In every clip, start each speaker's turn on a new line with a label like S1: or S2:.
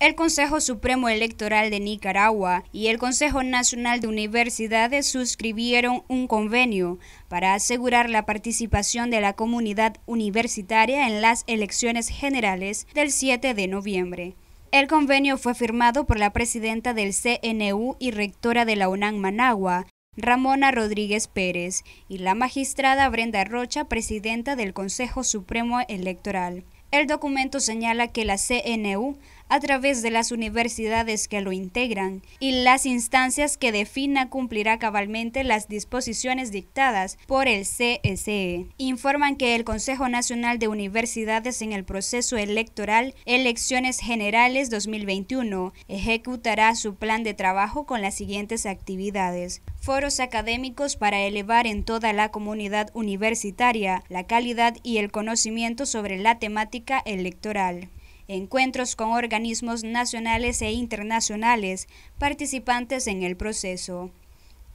S1: el Consejo Supremo Electoral de Nicaragua y el Consejo Nacional de Universidades suscribieron un convenio para asegurar la participación de la comunidad universitaria en las elecciones generales del 7 de noviembre. El convenio fue firmado por la presidenta del CNU y rectora de la UNAM Managua, Ramona Rodríguez Pérez, y la magistrada Brenda Rocha, presidenta del Consejo Supremo Electoral. El documento señala que la CNU a través de las universidades que lo integran y las instancias que defina cumplirá cabalmente las disposiciones dictadas por el CSE. Informan que el Consejo Nacional de Universidades en el proceso electoral Elecciones Generales 2021 ejecutará su plan de trabajo con las siguientes actividades. Foros académicos para elevar en toda la comunidad universitaria la calidad y el conocimiento sobre la temática electoral encuentros con organismos nacionales e internacionales participantes en el proceso,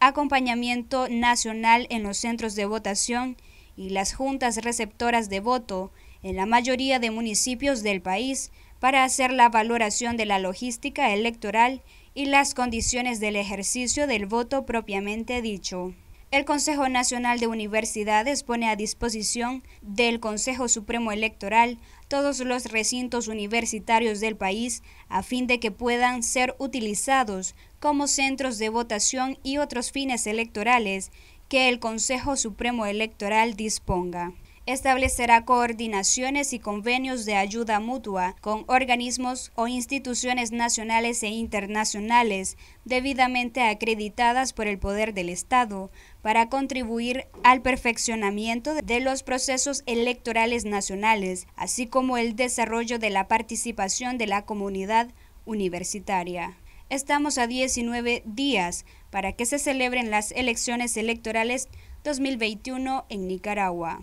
S1: acompañamiento nacional en los centros de votación y las juntas receptoras de voto en la mayoría de municipios del país para hacer la valoración de la logística electoral y las condiciones del ejercicio del voto propiamente dicho. El Consejo Nacional de Universidades pone a disposición del Consejo Supremo Electoral todos los recintos universitarios del país a fin de que puedan ser utilizados como centros de votación y otros fines electorales que el Consejo Supremo Electoral disponga establecerá coordinaciones y convenios de ayuda mutua con organismos o instituciones nacionales e internacionales debidamente acreditadas por el poder del Estado para contribuir al perfeccionamiento de los procesos electorales nacionales, así como el desarrollo de la participación de la comunidad universitaria. Estamos a 19 días para que se celebren las elecciones electorales 2021 en Nicaragua.